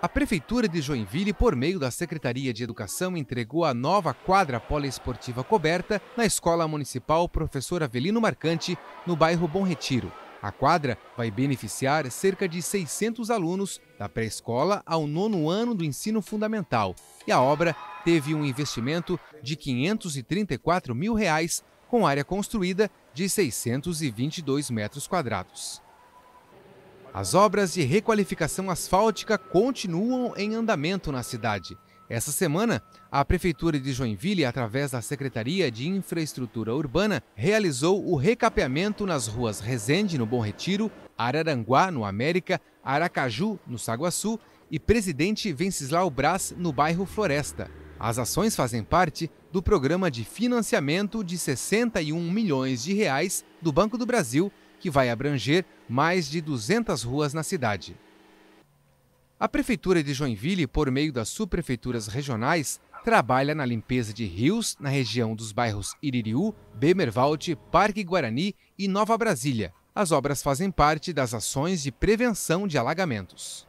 A Prefeitura de Joinville, por meio da Secretaria de Educação, entregou a nova quadra poliesportiva coberta na Escola Municipal Professor Avelino Marcante, no bairro Bom Retiro. A quadra vai beneficiar cerca de 600 alunos da pré-escola ao nono ano do ensino fundamental e a obra teve um investimento de 534 mil reais com área construída de 622 metros quadrados. As obras de requalificação asfáltica continuam em andamento na cidade. Essa semana, a Prefeitura de Joinville, através da Secretaria de Infraestrutura Urbana, realizou o recapeamento nas ruas Resende, no Bom Retiro, Araranguá, no América, Aracaju, no Saguaçu e Presidente Venceslau Brás, no bairro Floresta. As ações fazem parte do programa de financiamento de 61 milhões de reais do Banco do Brasil, que vai abranger mais de 200 ruas na cidade. A Prefeitura de Joinville, por meio das subprefeituras regionais, trabalha na limpeza de rios na região dos bairros Iririú, Bemervalt, Parque Guarani e Nova Brasília. As obras fazem parte das ações de prevenção de alagamentos.